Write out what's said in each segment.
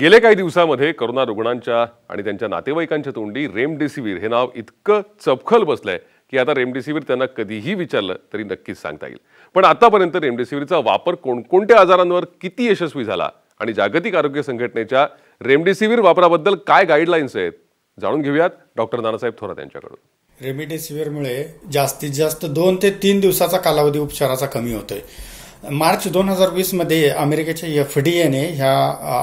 गेले काही दिवसामध्ये करोना रुग्णांच्या आणि त्यांच्या नातेवाईकांच्या तोंडी रेमडेसिवीर हे नाव इतकं चपखल बसलंय की आता रेमडेसिवीर त्यांना कधीही विचारलं तरी नक्कीच सांगता येईल पण आतापर्यंत रेमडेसिवीरचा वापर कोणकोणत्या आजारांवर किती यशस्वी झाला आणि जागतिक आरोग्य संघटनेच्या रेमडेसिवीर वापराबद्दल काय गाईडलाईन्स आहेत जाणून घेऊयात डॉक्टर नानासाहेब थोरात यांच्याकडून रेमडेसिवीरमुळे जास्तीत जास्त दोन ते तीन दिवसाचा कालावधी उपचाराचा कमी होतोय मार्च दोन हजार वीसमध्ये अमेरिकेच्या एफ डी एने ह्या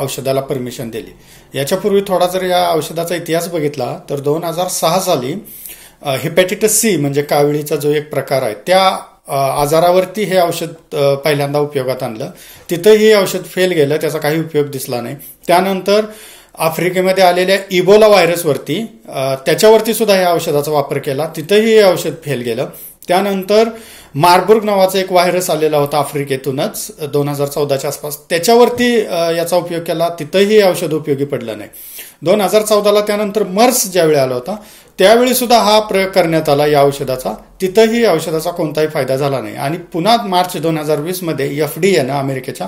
औषधाला परमिशन दिली याच्यापूर्वी थोडा जर या औषधाचा इतिहास बघितला तर दोन हजार सहा साली हिपॅटिटस सी म्हणजे कावळीचा जो एक प्रकार आहे त्या आजारावरती हे औषध पहिल्यांदा उपयोगात आणलं तिथंही औषध फेल गेलं त्याचा काही उपयोग दिसला नाही त्यानंतर आफ्रिकेमध्ये आलेल्या इबोला व्हायरसवरती त्याच्यावरती सुद्धा या औषधाचा वापर केला तिथंही हे औषध फेल गेलं त्यानंतर मार्बुर्ग नावाचा एक व्हायरस आलेला होता आफ्रिकेतूनच दोन हजार चौदाच्या आसपास त्याच्यावरती याचा उपयोग केला तिथंही औषध उपयोगी पडलं नाही दोन हजार चौदाला त्यानंतर मर्स ज्यावेळी आला होता त्यावेळी सुद्धा हा प्रयोग करण्यात आला या औषधाचा तिथंही औषधाचा कोणताही फायदा झाला नाही आणि पुन्हा मार्च दोन हजार वीसमध्ये एफ डी एनं अमेरिकेच्या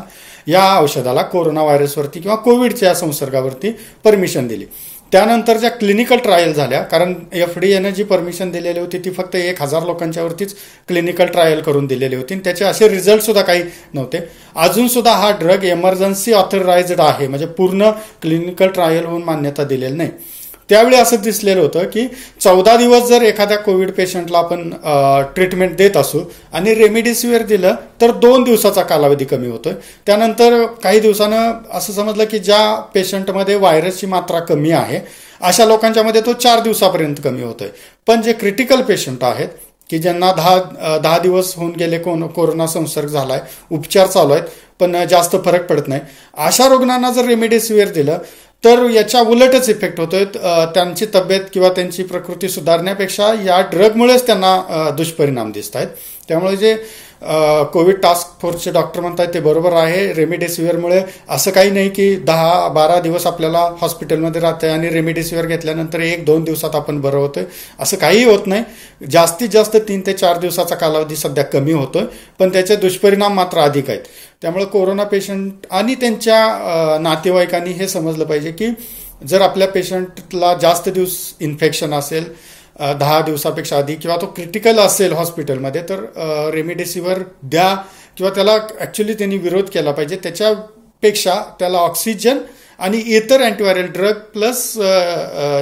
या औषधाला कोरोना व्हायरसवरती किंवा कोविडच्या संसर्गावरती परमिशन दिली त्यानंतर ज्या क्लिनिकल ट्रायल झाल्या कारण एफ डी एनं जी परमिशन दिलेली होती ती फक्त एक हजार लोकांच्यावरतीच क्लिनिकल ट्रायल करून दिलेली होती आणि त्याचे असे रिझल्टसुद्धा काही नव्हते अजूनसुद्धा हा ड्रग एमर्जन्सी ऑथरायझड आहे म्हणजे पूर्ण क्लिनिकल ट्रायल होऊन मान्यता दिलेली नाही त्यावेळी असं दिसलेलं होतं की चौदा दिवस जर एखाद्या कोविड पेशंटला आपण ट्रीटमेंट देत असू आणि रेमडिसिवीर दिलं तर दोन दिवसाचा कालावधी कमी होतोय त्यानंतर काही दिवसानं असं समजलं की ज्या पेशंटमध्ये व्हायरसची मात्रा कमी आहे अशा लोकांच्यामध्ये तो चार दिवसापर्यंत कमी होतोय पण जे क्रिटिकल पेशंट आहेत की ज्यांना दहा दहा दिवस होऊन गेले कोण कोरोना संसर्ग झाला आहे उपचार चालू आहेत पण जास्त फरक पडत नाही अशा रुग्णांना जर रेमडेसिवीर दिलं तर याच्या उलटच इफेक्ट होतोय त्यांची तब्येत किंवा त्यांची प्रकृती सुधारण्यापेक्षा या ड्रगमुळेच त्यांना दुष्परिणाम दिसत आहेत त्यामुळे जे कोविड टास्क फोर्सचे डॉक्टर म्हणतात ते बरोबर आहे रेमडेसिवीरमुळे असं काही नाही की दहा बारा दिवस आपल्याला हॉस्पिटलमध्ये राहते आणि रेमडेसिवीर घेतल्यानंतर एक दोन दिवसात आपण बरं होतोय असं काहीही होत नाही जास्तीत जास्त तीन ते चार दिवसाचा कालावधी सध्या कमी होतोय पण त्याचे दुष्परिणाम मात्र अधिक आहेत त्यामुळे कोरोना पेशंट आणि त्यांच्या नातेवाईकांनी हे समजलं पाहिजे की जर आपल्या पेशंटला जास्त दिवस इन्फेक्शन असेल दहा दिवसापेक्षा आधी किंवा तो क्रिटिकल असेल हॉस्पिटलमध्ये तर रेमडेसिवीर द्या किंवा त्याला ॲक्च्युली त्यांनी विरोध केला पाहिजे त्याच्यापेक्षा त्याला ऑक्सिजन आणि इतर अँटीवायरल ड्रग प्लस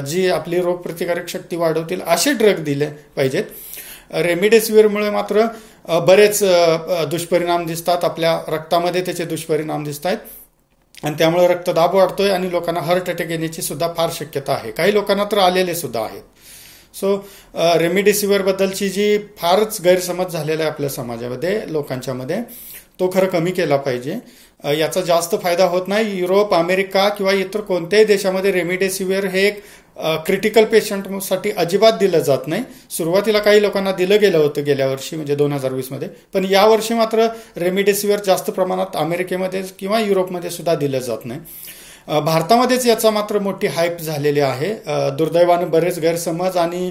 जी आपली रोगप्रतिकारक शक्ती वाढवतील असे ड्रग दिले पाहिजेत रेमडेसिवीरमुळे मात्र बरेच दुष्परिणाम दिसतात आपल्या रक्तामध्ये त्याचे दुष्परिणाम दिसत आहेत आणि त्यामुळे रक्तदाब वाढतोय आणि लोकांना हार्ट अटॅक येण्याची सुद्धा फार शक्यता आहे काही लोकांना तर आलेले सुद्धा आहेत सो रेमडेसिवीरबद्दलची uh, जी फारच गैरसमज झालेला आहे आपल्या समाजामध्ये लोकांच्यामध्ये तो खरं कमी केला पाहिजे uh, याचा जास्त फायदा होत नाही युरोप अमेरिका किंवा इतर कोणत्याही देशामध्ये रेमडेसिवीर हे एक क्रिटिकल uh, पेशंटसाठी अजिबात दिलं जात नाही सुरुवातीला काही लोकांना दिलं गेलं होतं गेल्या वर्षी म्हणजे दोन हजार वीसमध्ये पण यावर्षी मात्र रेमडेसिवीर जास्त प्रमाणात अमेरिकेमध्ये किंवा युरोपमध्ये सुद्धा दिलं जात नाही भारतामध्येच याचा मात्र मोठी हाईप झालेली आहे दुर्दैवानं बरेच गैरसमज आणि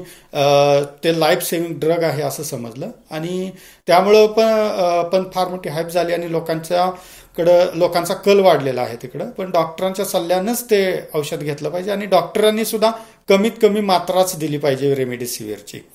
ते लाईफ सेव्हिंग ड्रग आहे असं समजलं आणि त्यामुळं पण पण फार मोठी हाईप झाली आणि लोकांच्याकडं लोकांचा कल वाढलेला आहे तिकडं पण डॉक्टरांच्या सल्ल्यानंच ते औषध घेतलं पाहिजे आणि डॉक्टरांनी सुद्धा कमीत कमी मात्राच दिली पाहिजे रेमेडिसिव्हिअरची